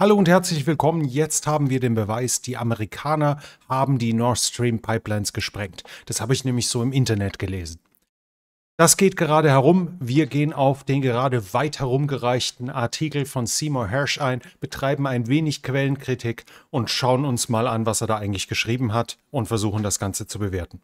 Hallo und herzlich willkommen. Jetzt haben wir den Beweis, die Amerikaner haben die Nord Stream Pipelines gesprengt. Das habe ich nämlich so im Internet gelesen. Das geht gerade herum. Wir gehen auf den gerade weit herumgereichten Artikel von Seymour Hersh ein, betreiben ein wenig Quellenkritik und schauen uns mal an, was er da eigentlich geschrieben hat und versuchen das Ganze zu bewerten.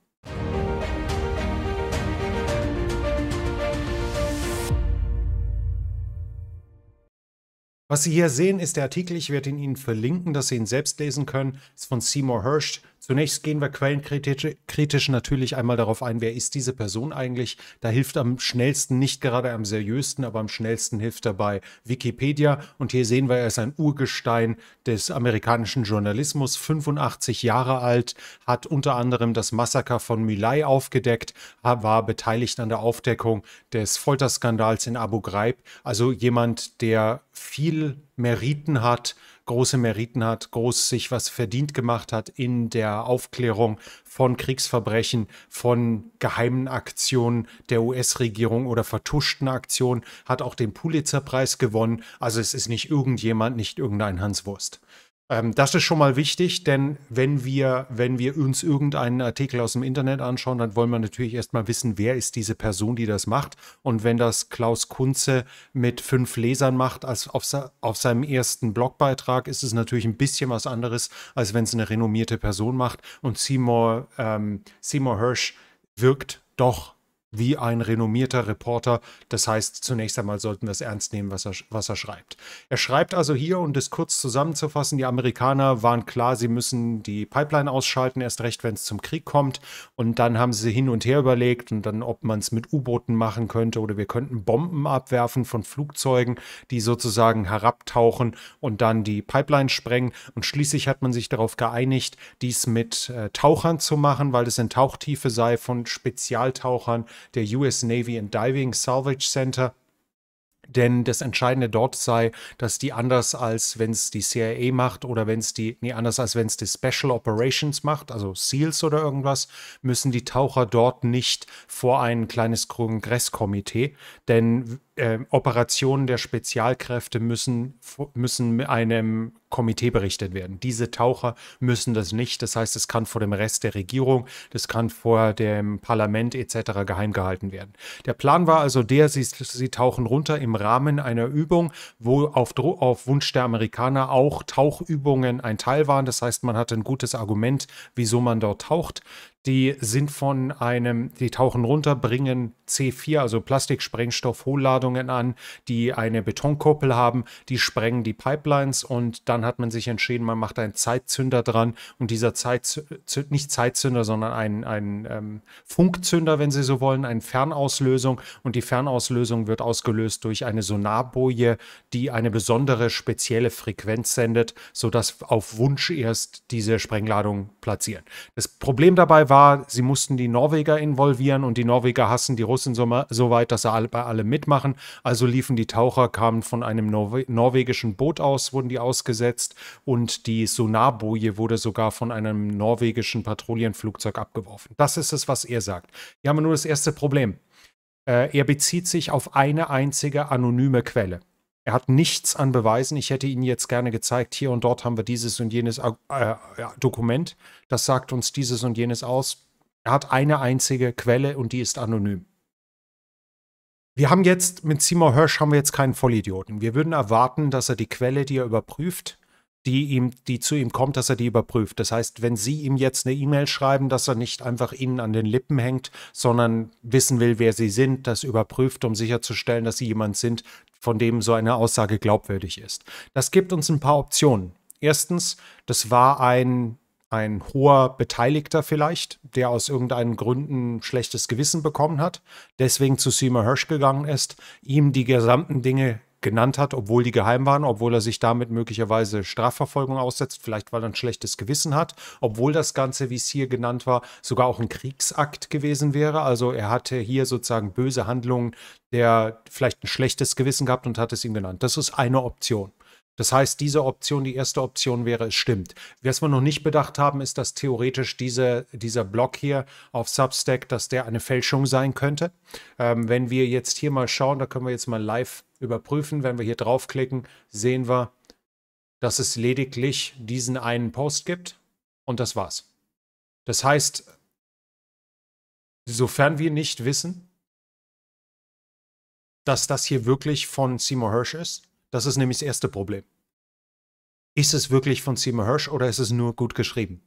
Was Sie hier sehen, ist der Artikel. Ich werde ihn Ihnen verlinken, dass Sie ihn selbst lesen können. Ist von Seymour Hirsch, Zunächst gehen wir quellenkritisch natürlich einmal darauf ein, wer ist diese Person eigentlich. Da hilft am schnellsten, nicht gerade am seriösten, aber am schnellsten hilft dabei Wikipedia. Und hier sehen wir, er ist ein Urgestein des amerikanischen Journalismus, 85 Jahre alt, hat unter anderem das Massaker von Milai aufgedeckt, war beteiligt an der Aufdeckung des Folterskandals in Abu Ghraib. Also jemand, der viel Meriten hat, große Meriten hat, groß sich was verdient gemacht hat in der Aufklärung von Kriegsverbrechen, von geheimen Aktionen der US-Regierung oder vertuschten Aktionen, hat auch den Pulitzer-Preis gewonnen. Also es ist nicht irgendjemand, nicht irgendein Hans Wurst. Ähm, das ist schon mal wichtig, denn wenn wir, wenn wir uns irgendeinen Artikel aus dem Internet anschauen, dann wollen wir natürlich erstmal wissen, wer ist diese Person, die das macht. Und wenn das Klaus Kunze mit fünf Lesern macht, als auf, auf seinem ersten Blogbeitrag, ist es natürlich ein bisschen was anderes, als wenn es eine renommierte Person macht. Und Seymour, ähm, Seymour Hirsch wirkt doch wie ein renommierter Reporter. Das heißt, zunächst einmal sollten wir es ernst nehmen, was er, was er schreibt. Er schreibt also hier, um das kurz zusammenzufassen, die Amerikaner waren klar, sie müssen die Pipeline ausschalten, erst recht, wenn es zum Krieg kommt. Und dann haben sie hin und her überlegt und dann, ob man es mit U-Booten machen könnte oder wir könnten Bomben abwerfen von Flugzeugen, die sozusagen herabtauchen und dann die Pipeline sprengen. Und schließlich hat man sich darauf geeinigt, dies mit äh, Tauchern zu machen, weil es in Tauchtiefe sei von Spezialtauchern, der US Navy and Diving Salvage Center. Denn das Entscheidende dort sei, dass die anders als wenn es die CIA macht oder wenn es die, nee, anders als wenn es die Special Operations macht, also SEALs oder irgendwas, müssen die Taucher dort nicht vor ein kleines Kongresskomitee. Denn äh, Operationen der Spezialkräfte müssen, müssen einem Komitee berichtet werden. Diese Taucher müssen das nicht. Das heißt, es kann vor dem Rest der Regierung, das kann vor dem Parlament etc. geheim gehalten werden. Der Plan war also der, sie, sie tauchen runter im Rahmen einer Übung, wo auf, auf Wunsch der Amerikaner auch Tauchübungen ein Teil waren. Das heißt, man hatte ein gutes Argument, wieso man dort taucht die sind von einem, die tauchen runter, bringen C4, also Plastiksprengstoff, Hohlladungen an, die eine Betonkuppel haben, die sprengen die Pipelines und dann hat man sich entschieden, man macht einen Zeitzünder dran und dieser Zeitzünder, nicht Zeitzünder, sondern einen, einen ähm, Funkzünder, wenn Sie so wollen, eine Fernauslösung und die Fernauslösung wird ausgelöst durch eine Sonarboje, die eine besondere spezielle Frequenz sendet, sodass auf Wunsch erst diese Sprengladung platzieren. Das Problem dabei war, war, sie mussten die Norweger involvieren und die Norweger hassen die Russen so, so weit, dass sie alle, bei allem mitmachen. Also liefen die Taucher, kamen von einem Norwe norwegischen Boot aus, wurden die ausgesetzt und die Sonarboje wurde sogar von einem norwegischen Patrouillenflugzeug abgeworfen. Das ist es, was er sagt. Hier haben wir nur das erste Problem. Äh, er bezieht sich auf eine einzige anonyme Quelle. Er hat nichts an Beweisen. Ich hätte Ihnen jetzt gerne gezeigt, hier und dort haben wir dieses und jenes äh, Dokument. Das sagt uns dieses und jenes aus. Er hat eine einzige Quelle und die ist anonym. Wir haben jetzt mit Seymour Hirsch haben wir jetzt keinen Vollidioten. Wir würden erwarten, dass er die Quelle, die er überprüft, die, ihm, die zu ihm kommt, dass er die überprüft. Das heißt, wenn Sie ihm jetzt eine E-Mail schreiben, dass er nicht einfach Ihnen an den Lippen hängt, sondern wissen will, wer Sie sind, das überprüft, um sicherzustellen, dass Sie jemand sind, von dem so eine Aussage glaubwürdig ist. Das gibt uns ein paar Optionen. Erstens, das war ein ein hoher Beteiligter vielleicht, der aus irgendeinen Gründen schlechtes Gewissen bekommen hat, deswegen zu Seymour Hirsch gegangen ist, ihm die gesamten Dinge genannt hat, obwohl die geheim waren, obwohl er sich damit möglicherweise Strafverfolgung aussetzt, vielleicht weil er ein schlechtes Gewissen hat, obwohl das Ganze, wie es hier genannt war, sogar auch ein Kriegsakt gewesen wäre. Also er hatte hier sozusagen böse Handlungen, der vielleicht ein schlechtes Gewissen gehabt und hat es ihm genannt. Das ist eine Option. Das heißt, diese Option, die erste Option wäre, es stimmt. Was wir noch nicht bedacht haben, ist, dass theoretisch diese, dieser Block hier auf Substack, dass der eine Fälschung sein könnte. Ähm, wenn wir jetzt hier mal schauen, da können wir jetzt mal live überprüfen. Wenn wir hier draufklicken, sehen wir, dass es lediglich diesen einen Post gibt und das war's. Das heißt, sofern wir nicht wissen, dass das hier wirklich von Seymour Hirsch ist, das ist nämlich das erste Problem. Ist es wirklich von Seymour Hirsch oder ist es nur gut geschrieben?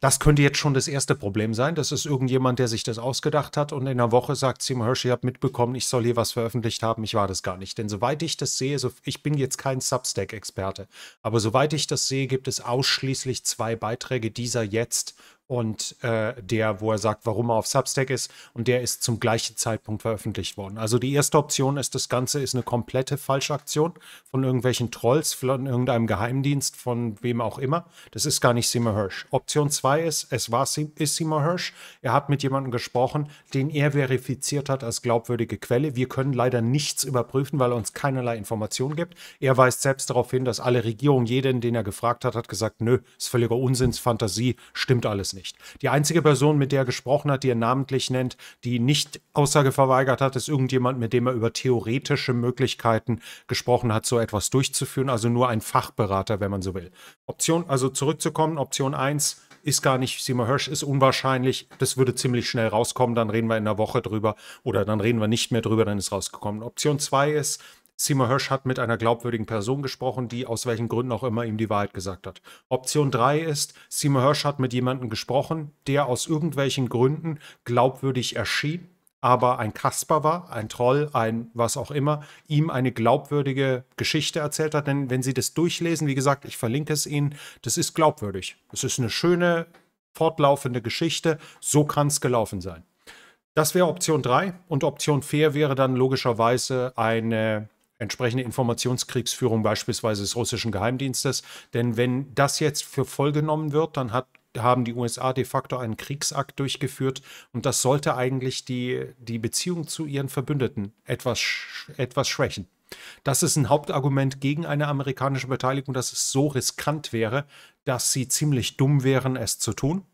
Das könnte jetzt schon das erste Problem sein. Das ist irgendjemand, der sich das ausgedacht hat und in einer Woche sagt Seymour Hersh, ihr habt mitbekommen, ich soll hier was veröffentlicht haben. Ich war das gar nicht. Denn soweit ich das sehe, so, ich bin jetzt kein Substack-Experte, aber soweit ich das sehe, gibt es ausschließlich zwei Beiträge, dieser jetzt und äh, der, wo er sagt, warum er auf Substack ist, und der ist zum gleichen Zeitpunkt veröffentlicht worden. Also die erste Option ist, das Ganze ist eine komplette Falschaktion von irgendwelchen Trolls, von irgendeinem Geheimdienst, von wem auch immer. Das ist gar nicht Seymour Hirsch. Option 2 ist, es war ist Seymour Hirsch. Er hat mit jemandem gesprochen, den er verifiziert hat als glaubwürdige Quelle. Wir können leider nichts überprüfen, weil er uns keinerlei Informationen gibt. Er weist selbst darauf hin, dass alle Regierungen, jeden, den er gefragt hat, hat gesagt, nö, ist völliger Unsinnsfantasie, stimmt alles nicht. Die einzige Person, mit der er gesprochen hat, die er namentlich nennt, die nicht Aussage verweigert hat, ist irgendjemand, mit dem er über theoretische Möglichkeiten gesprochen hat, so etwas durchzuführen. Also nur ein Fachberater, wenn man so will. Option, also zurückzukommen, Option 1 ist gar nicht, Seymour Hirsch ist unwahrscheinlich, das würde ziemlich schnell rauskommen, dann reden wir in einer Woche drüber oder dann reden wir nicht mehr drüber, dann ist rausgekommen. Option 2 ist, Seymour Hirsch hat mit einer glaubwürdigen Person gesprochen, die aus welchen Gründen auch immer ihm die Wahrheit gesagt hat. Option 3 ist, Seymour Hirsch hat mit jemandem gesprochen, der aus irgendwelchen Gründen glaubwürdig erschien, aber ein Kasper war, ein Troll, ein was auch immer, ihm eine glaubwürdige Geschichte erzählt hat. Denn wenn Sie das durchlesen, wie gesagt, ich verlinke es Ihnen, das ist glaubwürdig. Es ist eine schöne, fortlaufende Geschichte. So kann es gelaufen sein. Das wäre Option 3 und Option 4 wäre dann logischerweise eine entsprechende Informationskriegsführung beispielsweise des russischen Geheimdienstes. Denn wenn das jetzt für voll genommen wird, dann hat, haben die USA de facto einen Kriegsakt durchgeführt und das sollte eigentlich die, die Beziehung zu ihren Verbündeten etwas, etwas schwächen. Das ist ein Hauptargument gegen eine amerikanische Beteiligung, dass es so riskant wäre, dass sie ziemlich dumm wären, es zu tun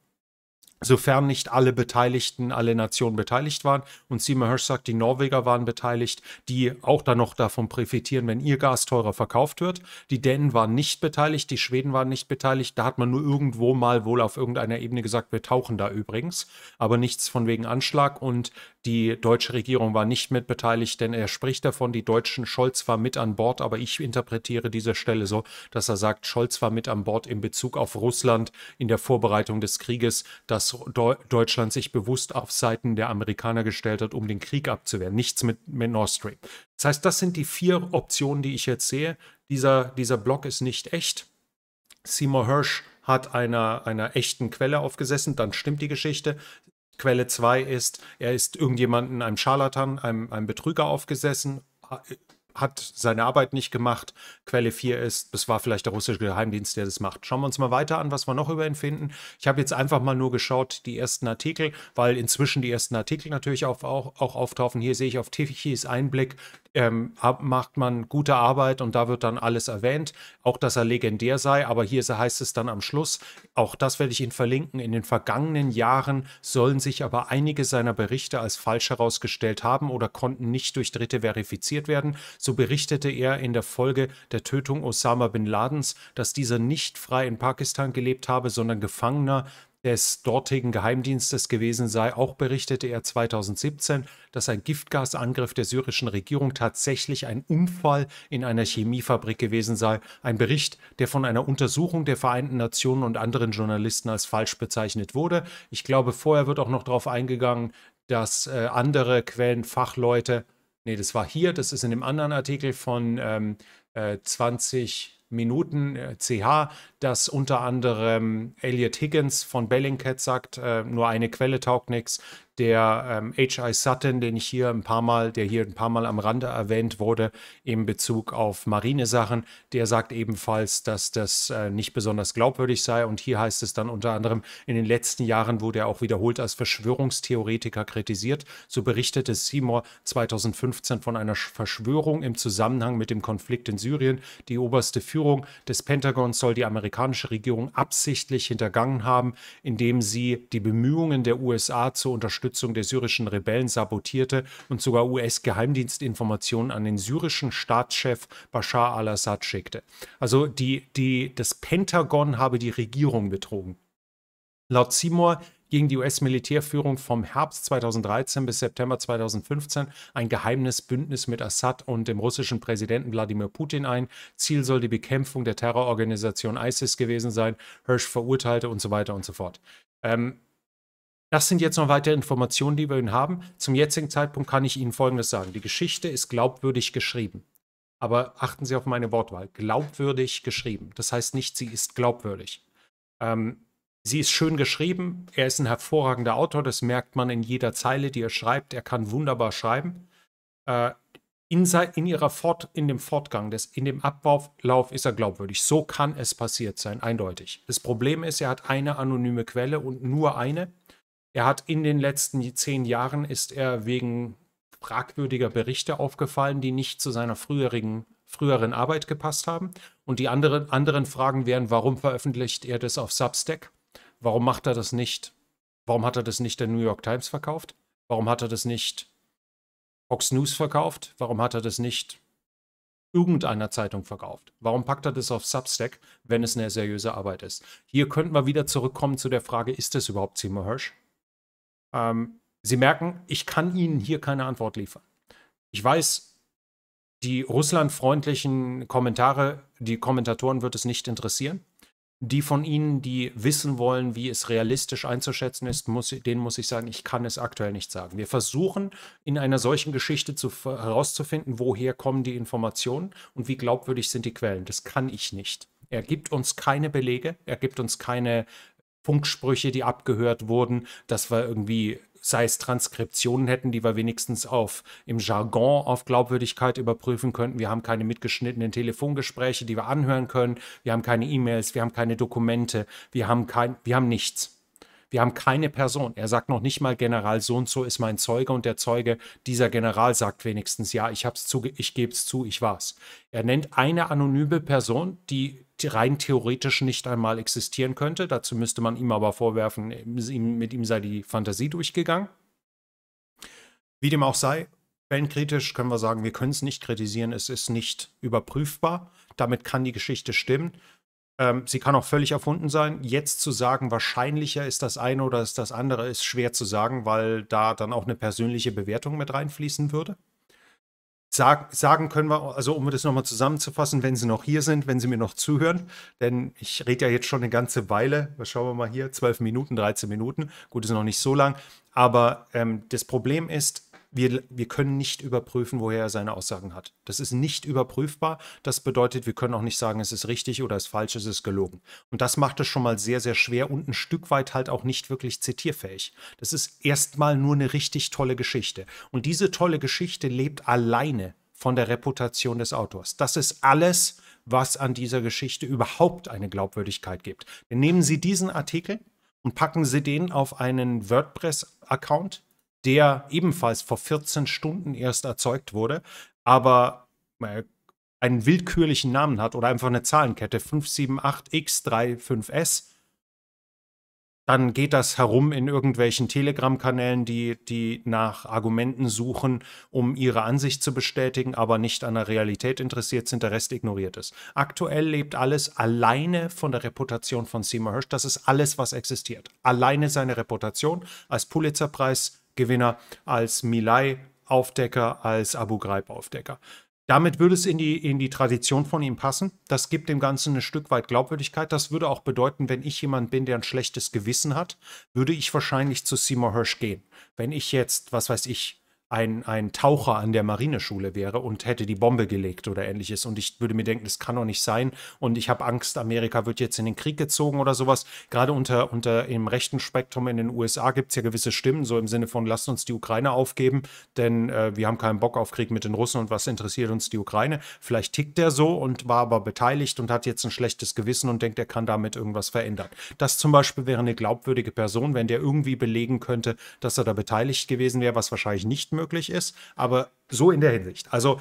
sofern nicht alle Beteiligten, alle Nationen beteiligt waren. Und Seymour Hirsch sagt, die Norweger waren beteiligt, die auch dann noch davon profitieren, wenn ihr Gas teurer verkauft wird. Die Dänen waren nicht beteiligt, die Schweden waren nicht beteiligt. Da hat man nur irgendwo mal wohl auf irgendeiner Ebene gesagt, wir tauchen da übrigens. Aber nichts von wegen Anschlag. Und die deutsche Regierung war nicht mit beteiligt, denn er spricht davon, die Deutschen, Scholz war mit an Bord, aber ich interpretiere diese Stelle so, dass er sagt, Scholz war mit an Bord in Bezug auf Russland in der Vorbereitung des Krieges, dass Deutschland sich bewusst auf Seiten der Amerikaner gestellt hat, um den Krieg abzuwehren. Nichts mit, mit Nord Stream. Das heißt, das sind die vier Optionen, die ich jetzt sehe. Dieser, dieser Block ist nicht echt. Seymour Hirsch hat einer, einer echten Quelle aufgesessen, dann stimmt die Geschichte. Quelle 2 ist, er ist irgendjemanden, einem Scharlatan, einem, einem Betrüger aufgesessen, hat seine Arbeit nicht gemacht. Quelle 4 ist, das war vielleicht der russische Geheimdienst, der das macht. Schauen wir uns mal weiter an, was wir noch über ihn finden. Ich habe jetzt einfach mal nur geschaut, die ersten Artikel, weil inzwischen die ersten Artikel natürlich auch, auch, auch auftauchen. Hier sehe ich auf Tichys Einblick, ähm, macht man gute Arbeit und da wird dann alles erwähnt. Auch, dass er legendär sei, aber hier heißt es dann am Schluss, auch das werde ich Ihnen verlinken, in den vergangenen Jahren sollen sich aber einige seiner Berichte als falsch herausgestellt haben oder konnten nicht durch Dritte verifiziert werden. So berichtete er in der Folge der Tötung Osama bin Ladens, dass dieser nicht frei in Pakistan gelebt habe, sondern Gefangener des dortigen Geheimdienstes gewesen sei. Auch berichtete er 2017, dass ein Giftgasangriff der syrischen Regierung tatsächlich ein Unfall in einer Chemiefabrik gewesen sei. Ein Bericht, der von einer Untersuchung der Vereinten Nationen und anderen Journalisten als falsch bezeichnet wurde. Ich glaube, vorher wird auch noch darauf eingegangen, dass äh, andere Quellen, Fachleute nee, das war hier, das ist in dem anderen Artikel von ähm, äh, 20 Minuten äh, CH, dass unter anderem Elliot Higgins von Bellingcat sagt, äh, nur eine Quelle taugt nichts der ähm, H.I. Sutton, den ich hier ein paar Mal, der hier ein paar Mal am Rande erwähnt wurde, in Bezug auf Marinesachen, der sagt ebenfalls, dass das äh, nicht besonders glaubwürdig sei. Und hier heißt es dann unter anderem, in den letzten Jahren wurde er auch wiederholt als Verschwörungstheoretiker kritisiert. So berichtete Seymour 2015 von einer Verschwörung im Zusammenhang mit dem Konflikt in Syrien. Die oberste Führung des Pentagons soll die amerikanische Regierung absichtlich hintergangen haben, indem sie die Bemühungen der USA zur Unterstützung Unterstützung der syrischen Rebellen sabotierte und sogar US-Geheimdienstinformationen an den syrischen Staatschef Bashar al-Assad schickte. Also die, die, das Pentagon habe die Regierung betrogen. Laut Seymour ging die US-Militärführung vom Herbst 2013 bis September 2015 ein geheimes Bündnis mit Assad und dem russischen Präsidenten Wladimir Putin ein. Ziel soll die Bekämpfung der Terrororganisation ISIS gewesen sein. Hirsch verurteilte und so weiter und so fort. Ähm, das sind jetzt noch weitere Informationen, die wir Ihnen haben. Zum jetzigen Zeitpunkt kann ich Ihnen Folgendes sagen. Die Geschichte ist glaubwürdig geschrieben. Aber achten Sie auf meine Wortwahl. Glaubwürdig geschrieben. Das heißt nicht, sie ist glaubwürdig. Ähm, sie ist schön geschrieben. Er ist ein hervorragender Autor. Das merkt man in jeder Zeile, die er schreibt. Er kann wunderbar schreiben. Äh, in, in, ihrer Fort, in dem Fortgang, des, in dem Ablauf ist er glaubwürdig. So kann es passiert sein, eindeutig. Das Problem ist, er hat eine anonyme Quelle und nur eine. Er hat in den letzten zehn Jahren ist er wegen fragwürdiger Berichte aufgefallen, die nicht zu seiner früherigen, früheren Arbeit gepasst haben. Und die anderen, anderen Fragen wären, warum veröffentlicht er das auf Substack? Warum macht er das nicht? Warum hat er das nicht der New York Times verkauft? Warum hat er das nicht Fox News verkauft? Warum hat er das nicht irgendeiner Zeitung verkauft? Warum packt er das auf Substack, wenn es eine seriöse Arbeit ist? Hier könnten wir wieder zurückkommen zu der Frage, ist das überhaupt Seymour Hirsch? Ähm, sie merken, ich kann Ihnen hier keine Antwort liefern. Ich weiß, die russlandfreundlichen Kommentare, die Kommentatoren wird es nicht interessieren. Die von Ihnen, die wissen wollen, wie es realistisch einzuschätzen ist, muss, denen muss ich sagen, ich kann es aktuell nicht sagen. Wir versuchen in einer solchen Geschichte zu, herauszufinden, woher kommen die Informationen und wie glaubwürdig sind die Quellen. Das kann ich nicht. Er gibt uns keine Belege, er gibt uns keine Funksprüche, die abgehört wurden, dass wir irgendwie sei es Transkriptionen hätten, die wir wenigstens auf im Jargon auf Glaubwürdigkeit überprüfen könnten. Wir haben keine mitgeschnittenen Telefongespräche, die wir anhören können. Wir haben keine E-Mails, wir haben keine Dokumente, wir haben kein, wir haben nichts. Wir haben keine Person. Er sagt noch nicht mal, General so und so ist mein Zeuge und der Zeuge, dieser General sagt wenigstens, ja, ich, hab's zuge ich gebe es zu, ich war's. Er nennt eine anonyme Person, die rein theoretisch nicht einmal existieren könnte. Dazu müsste man ihm aber vorwerfen, mit ihm sei die Fantasie durchgegangen. Wie dem auch sei, wenn kritisch können wir sagen, wir können es nicht kritisieren, es ist nicht überprüfbar. Damit kann die Geschichte stimmen. Ähm, sie kann auch völlig erfunden sein. Jetzt zu sagen, wahrscheinlicher ist das eine oder ist das andere, ist schwer zu sagen, weil da dann auch eine persönliche Bewertung mit reinfließen würde. Sag, sagen können wir, also um das nochmal zusammenzufassen, wenn Sie noch hier sind, wenn Sie mir noch zuhören, denn ich rede ja jetzt schon eine ganze Weile, was schauen wir mal hier, 12 Minuten, 13 Minuten, gut, ist noch nicht so lang, aber ähm, das Problem ist, wir, wir können nicht überprüfen, woher er seine Aussagen hat. Das ist nicht überprüfbar. Das bedeutet, wir können auch nicht sagen, es ist richtig oder es ist falsch, es ist gelogen. Und das macht es schon mal sehr, sehr schwer und ein Stück weit halt auch nicht wirklich zitierfähig. Das ist erstmal nur eine richtig tolle Geschichte. Und diese tolle Geschichte lebt alleine von der Reputation des Autors. Das ist alles, was an dieser Geschichte überhaupt eine Glaubwürdigkeit gibt. Denn nehmen Sie diesen Artikel und packen Sie den auf einen WordPress-Account der ebenfalls vor 14 Stunden erst erzeugt wurde, aber äh, einen willkürlichen Namen hat oder einfach eine Zahlenkette 578X35S, dann geht das herum in irgendwelchen Telegram-Kanälen, die, die nach Argumenten suchen, um ihre Ansicht zu bestätigen, aber nicht an der Realität interessiert sind, der Rest ignoriert es. Aktuell lebt alles alleine von der Reputation von Seymour Hirsch. Das ist alles, was existiert. Alleine seine Reputation als Pulitzerpreis Gewinner, als Milay Aufdecker, als Abu Ghraib Aufdecker. Damit würde es in die, in die Tradition von ihm passen. Das gibt dem Ganzen ein Stück weit Glaubwürdigkeit. Das würde auch bedeuten, wenn ich jemand bin, der ein schlechtes Gewissen hat, würde ich wahrscheinlich zu Seymour Hirsch gehen. Wenn ich jetzt, was weiß ich, ein, ein Taucher an der Marineschule wäre und hätte die Bombe gelegt oder ähnliches. Und ich würde mir denken, das kann doch nicht sein. Und ich habe Angst, Amerika wird jetzt in den Krieg gezogen oder sowas. Gerade unter, unter im rechten Spektrum in den USA gibt es ja gewisse Stimmen, so im Sinne von, lasst uns die Ukraine aufgeben, denn äh, wir haben keinen Bock auf Krieg mit den Russen und was interessiert uns die Ukraine. Vielleicht tickt er so und war aber beteiligt und hat jetzt ein schlechtes Gewissen und denkt, er kann damit irgendwas verändern. Das zum Beispiel wäre eine glaubwürdige Person, wenn der irgendwie belegen könnte, dass er da beteiligt gewesen wäre, was wahrscheinlich nicht möglich möglich ist, aber so in der Hinsicht. Also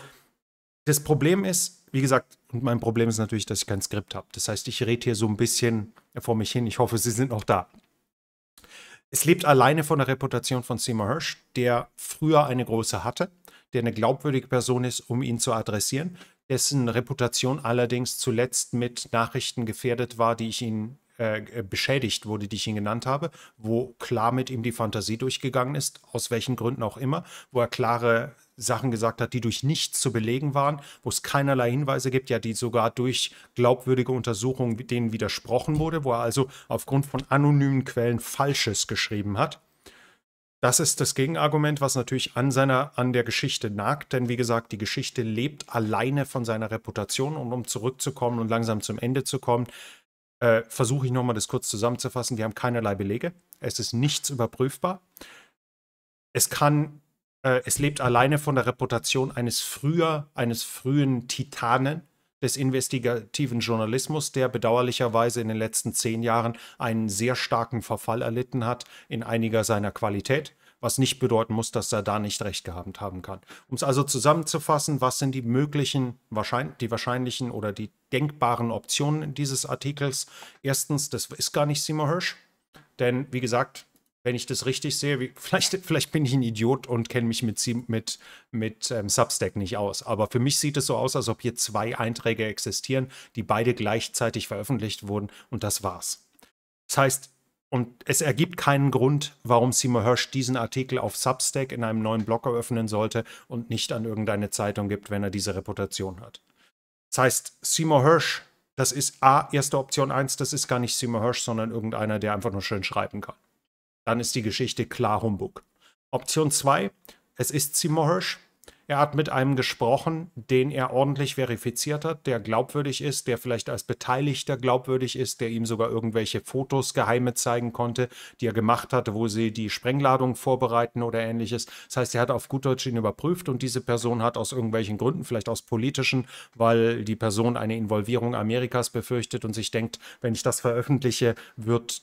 das Problem ist, wie gesagt, und mein Problem ist natürlich, dass ich kein Skript habe. Das heißt, ich rede hier so ein bisschen vor mich hin. Ich hoffe, Sie sind noch da. Es lebt alleine von der Reputation von Seymour Hirsch, der früher eine große hatte, der eine glaubwürdige Person ist, um ihn zu adressieren, dessen Reputation allerdings zuletzt mit Nachrichten gefährdet war, die ich Ihnen äh, äh, beschädigt wurde, die ich ihn genannt habe, wo klar mit ihm die Fantasie durchgegangen ist, aus welchen Gründen auch immer, wo er klare Sachen gesagt hat, die durch nichts zu belegen waren, wo es keinerlei Hinweise gibt, ja, die sogar durch glaubwürdige Untersuchungen denen widersprochen wurde, wo er also aufgrund von anonymen Quellen Falsches geschrieben hat. Das ist das Gegenargument, was natürlich an seiner, an der Geschichte nagt, denn wie gesagt, die Geschichte lebt alleine von seiner Reputation und um zurückzukommen und langsam zum Ende zu kommen, äh, versuche ich nochmal das kurz zusammenzufassen. Wir haben keinerlei Belege. Es ist nichts überprüfbar. Es kann, äh, es lebt alleine von der Reputation eines früher, eines frühen Titanen des investigativen Journalismus, der bedauerlicherweise in den letzten zehn Jahren einen sehr starken Verfall erlitten hat in einiger seiner Qualität was nicht bedeuten muss, dass er da nicht recht gehabt haben kann. Um es also zusammenzufassen, was sind die möglichen, die wahrscheinlichen oder die denkbaren Optionen dieses Artikels? Erstens, das ist gar nicht Seymour Hirsch, denn wie gesagt, wenn ich das richtig sehe, wie, vielleicht, vielleicht bin ich ein Idiot und kenne mich mit, mit, mit ähm, Substack nicht aus. Aber für mich sieht es so aus, als ob hier zwei Einträge existieren, die beide gleichzeitig veröffentlicht wurden und das war's. Das heißt, und es ergibt keinen Grund, warum Seymour Hirsch diesen Artikel auf Substack in einem neuen Blog eröffnen sollte und nicht an irgendeine Zeitung gibt, wenn er diese Reputation hat. Das heißt, Seymour Hirsch, das ist A, erste Option 1, das ist gar nicht Seymour Hirsch, sondern irgendeiner, der einfach nur schön schreiben kann. Dann ist die Geschichte klar Humbug. Option 2, es ist Seymour Hirsch, er hat mit einem gesprochen, den er ordentlich verifiziert hat, der glaubwürdig ist, der vielleicht als Beteiligter glaubwürdig ist, der ihm sogar irgendwelche Fotos geheime zeigen konnte, die er gemacht hatte, wo sie die Sprengladung vorbereiten oder ähnliches. Das heißt, er hat auf gut Deutsch ihn überprüft und diese Person hat aus irgendwelchen Gründen, vielleicht aus politischen, weil die Person eine Involvierung Amerikas befürchtet und sich denkt, wenn ich das veröffentliche, wird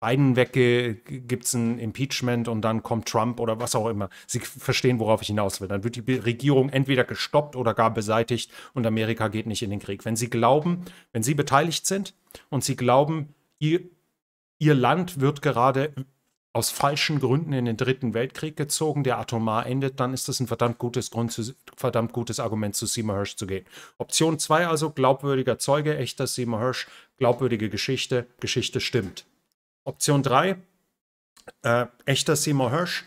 Biden wegge, gibt es ein Impeachment und dann kommt Trump oder was auch immer. Sie verstehen, worauf ich hinaus will. Dann wird die Regierung entweder gestoppt oder gar beseitigt und Amerika geht nicht in den Krieg. Wenn Sie glauben, wenn Sie beteiligt sind und Sie glauben, Ihr, ihr Land wird gerade aus falschen Gründen in den Dritten Weltkrieg gezogen, der atomar endet, dann ist das ein verdammt gutes, Grund zu, verdammt gutes Argument, zu Seymour Hirsch zu gehen. Option 2 also, glaubwürdiger Zeuge, echter Seymour Hirsch, glaubwürdige Geschichte, Geschichte stimmt. Option 3, äh, echter Seymour Hirsch,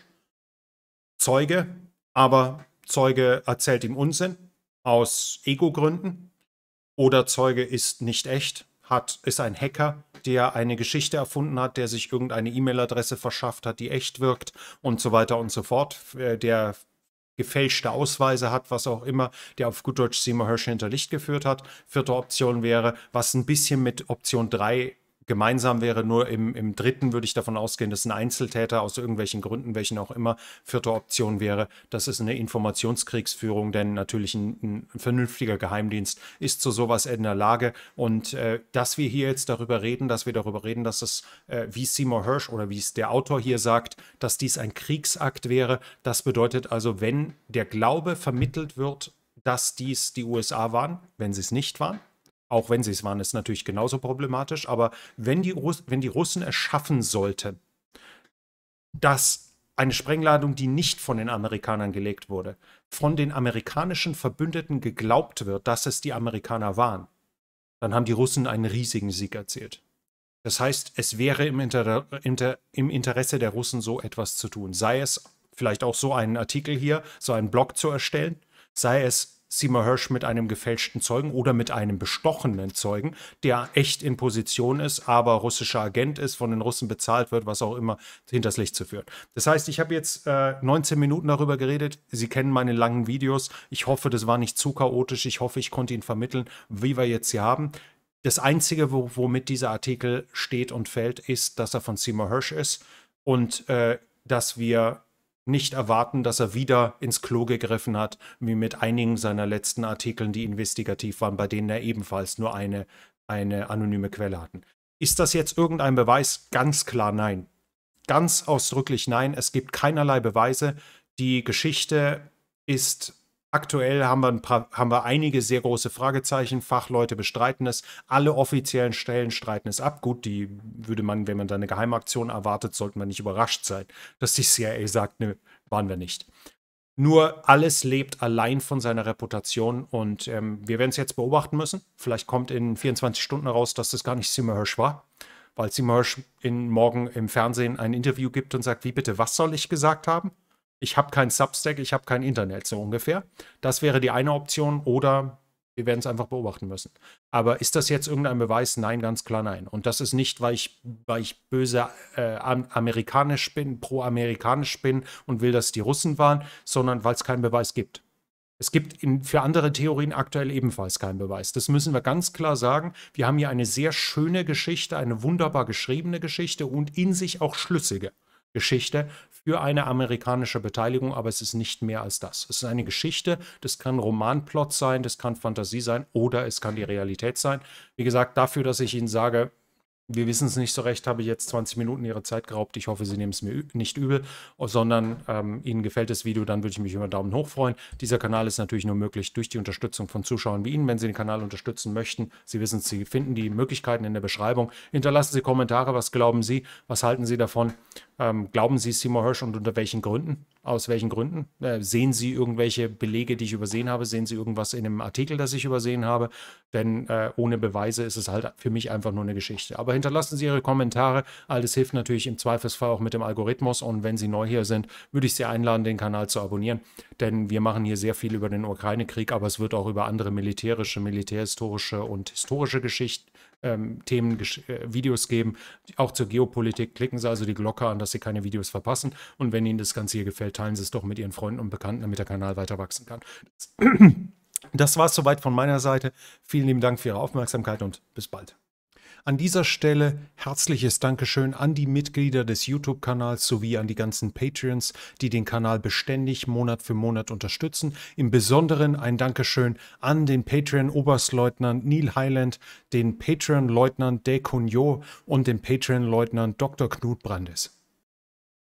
Zeuge, aber Zeuge erzählt ihm Unsinn aus Ego-Gründen oder Zeuge ist nicht echt, hat, ist ein Hacker, der eine Geschichte erfunden hat, der sich irgendeine E-Mail-Adresse verschafft hat, die echt wirkt und so weiter und so fort, äh, der gefälschte Ausweise hat, was auch immer, der auf gut Deutsch Seymour Hirsch hinter Licht geführt hat. Vierte Option wäre, was ein bisschen mit Option 3 gemeinsam wäre. Nur im, im dritten würde ich davon ausgehen, dass ein Einzeltäter aus irgendwelchen Gründen, welchen auch immer, vierte Option wäre. Das ist eine Informationskriegsführung, denn natürlich ein, ein vernünftiger Geheimdienst ist zu sowas in der Lage. Und äh, dass wir hier jetzt darüber reden, dass wir darüber reden, dass es, äh, wie Seymour Hirsch oder wie es der Autor hier sagt, dass dies ein Kriegsakt wäre, das bedeutet also, wenn der Glaube vermittelt wird, dass dies die USA waren, wenn sie es nicht waren, auch wenn sie es waren, ist natürlich genauso problematisch. Aber wenn die, Russ wenn die Russen es schaffen sollten, dass eine Sprengladung, die nicht von den Amerikanern gelegt wurde, von den amerikanischen Verbündeten geglaubt wird, dass es die Amerikaner waren, dann haben die Russen einen riesigen Sieg erzielt. Das heißt, es wäre im, Inter Inter im Interesse der Russen so etwas zu tun, sei es vielleicht auch so einen Artikel hier, so einen Blog zu erstellen, sei es Seymour Hirsch mit einem gefälschten Zeugen oder mit einem bestochenen Zeugen, der echt in Position ist, aber russischer Agent ist, von den Russen bezahlt wird, was auch immer, hinters Licht zu führen. Das heißt, ich habe jetzt äh, 19 Minuten darüber geredet. Sie kennen meine langen Videos. Ich hoffe, das war nicht zu chaotisch. Ich hoffe, ich konnte Ihnen vermitteln, wie wir jetzt hier haben. Das Einzige, womit dieser Artikel steht und fällt, ist, dass er von Seymour Hirsch ist und äh, dass wir nicht erwarten, dass er wieder ins Klo gegriffen hat, wie mit einigen seiner letzten Artikeln, die investigativ waren, bei denen er ebenfalls nur eine, eine anonyme Quelle hatten. Ist das jetzt irgendein Beweis? Ganz klar nein. Ganz ausdrücklich nein. Es gibt keinerlei Beweise. Die Geschichte ist Aktuell haben wir, paar, haben wir, einige sehr große Fragezeichen. Fachleute bestreiten es. Alle offiziellen Stellen streiten es ab. Gut, die würde man, wenn man da eine Geheimaktion erwartet, sollte man nicht überrascht sein, dass die CIA sagt, nö, waren wir nicht. Nur alles lebt allein von seiner Reputation und ähm, wir werden es jetzt beobachten müssen. Vielleicht kommt in 24 Stunden heraus, dass das gar nicht Seymour Hirsch war, weil Seymour Hirsch in, morgen im Fernsehen ein Interview gibt und sagt, wie bitte, was soll ich gesagt haben? ich habe kein Substack, ich habe kein Internet, so ungefähr. Das wäre die eine Option oder wir werden es einfach beobachten müssen. Aber ist das jetzt irgendein Beweis? Nein, ganz klar nein. Und das ist nicht, weil ich, weil ich böse äh, amerikanisch bin, pro-amerikanisch bin und will, dass die Russen waren, sondern weil es keinen Beweis gibt. Es gibt in, für andere Theorien aktuell ebenfalls keinen Beweis. Das müssen wir ganz klar sagen. Wir haben hier eine sehr schöne Geschichte, eine wunderbar geschriebene Geschichte und in sich auch schlüssige Geschichte für eine amerikanische Beteiligung, aber es ist nicht mehr als das. Es ist eine Geschichte, das kann Romanplot sein, das kann Fantasie sein oder es kann die Realität sein. Wie gesagt, dafür, dass ich Ihnen sage, wir wissen es nicht so recht, habe ich jetzt 20 Minuten Ihre Zeit geraubt. Ich hoffe, Sie nehmen es mir nicht übel, oh, sondern ähm, Ihnen gefällt das Video, dann würde ich mich über einen Daumen hoch freuen. Dieser Kanal ist natürlich nur möglich durch die Unterstützung von Zuschauern wie Ihnen. Wenn Sie den Kanal unterstützen möchten, Sie wissen, Sie finden die Möglichkeiten in der Beschreibung. Hinterlassen Sie Kommentare, was glauben Sie, was halten Sie davon? Ähm, glauben Sie Seymour Hirsch und unter welchen Gründen? Aus welchen Gründen? Äh, sehen Sie irgendwelche Belege, die ich übersehen habe? Sehen Sie irgendwas in einem Artikel, das ich übersehen habe? Denn äh, ohne Beweise ist es halt für mich einfach nur eine Geschichte. Aber hinterlassen Sie Ihre Kommentare. All das hilft natürlich im Zweifelsfall auch mit dem Algorithmus. Und wenn Sie neu hier sind, würde ich Sie einladen, den Kanal zu abonnieren. Denn wir machen hier sehr viel über den Ukraine-Krieg, aber es wird auch über andere militärische, militärhistorische und historische Geschichten ähm, Themen, äh, Videos geben. Auch zur Geopolitik. Klicken Sie also die Glocke an, dass Sie keine Videos verpassen. Und wenn Ihnen das Ganze hier gefällt, teilen Sie es doch mit Ihren Freunden und Bekannten, damit der Kanal weiter wachsen kann. Das war es soweit von meiner Seite. Vielen lieben Dank für Ihre Aufmerksamkeit und bis bald. An dieser Stelle herzliches Dankeschön an die Mitglieder des YouTube-Kanals sowie an die ganzen Patreons, die den Kanal beständig Monat für Monat unterstützen. Im Besonderen ein Dankeschön an den Patreon-Oberstleutnant Neil Highland, den Patreon-Leutnant De Cunio und den Patreon-Leutnant Dr. Knut Brandes.